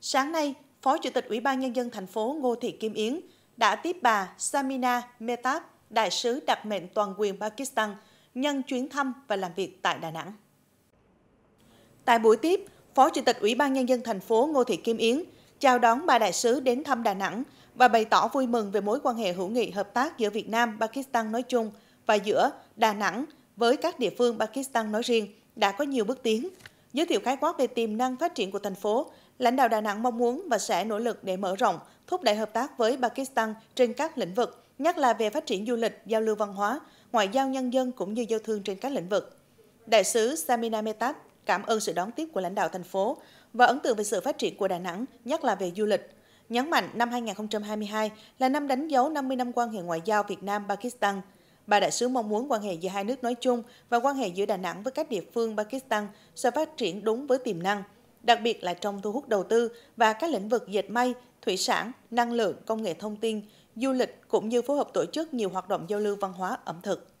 Sáng nay, Phó Chủ tịch Ủy ban Nhân dân thành phố Ngô Thị Kim Yến đã tiếp bà Samina Metab, Đại sứ đặc mệnh toàn quyền Pakistan, nhân chuyến thăm và làm việc tại Đà Nẵng. Tại buổi tiếp, Phó Chủ tịch Ủy ban Nhân dân thành phố Ngô Thị Kim Yến chào đón bà đại sứ đến thăm Đà Nẵng và bày tỏ vui mừng về mối quan hệ hữu nghị hợp tác giữa Việt Nam, Pakistan nói chung và giữa Đà Nẵng với các địa phương Pakistan nói riêng đã có nhiều bước tiến. Giới thiệu khái quát về tiềm năng phát triển của thành phố, lãnh đạo Đà Nẵng mong muốn và sẽ nỗ lực để mở rộng, thúc đẩy hợp tác với Pakistan trên các lĩnh vực, nhất là về phát triển du lịch, giao lưu văn hóa, ngoại giao nhân dân cũng như giao thương trên các lĩnh vực. Đại sứ Samina Metat cảm ơn sự đón tiếp của lãnh đạo thành phố và ấn tượng về sự phát triển của Đà Nẵng, nhất là về du lịch. Nhấn mạnh năm 2022 là năm đánh dấu 50 năm quan hệ ngoại giao Việt Nam-Pakistan – Bà đại sứ mong muốn quan hệ giữa hai nước nói chung và quan hệ giữa Đà Nẵng với các địa phương Pakistan sẽ phát triển đúng với tiềm năng, đặc biệt là trong thu hút đầu tư và các lĩnh vực dệt may, thủy sản, năng lượng, công nghệ thông tin, du lịch cũng như phối hợp tổ chức nhiều hoạt động giao lưu văn hóa ẩm thực.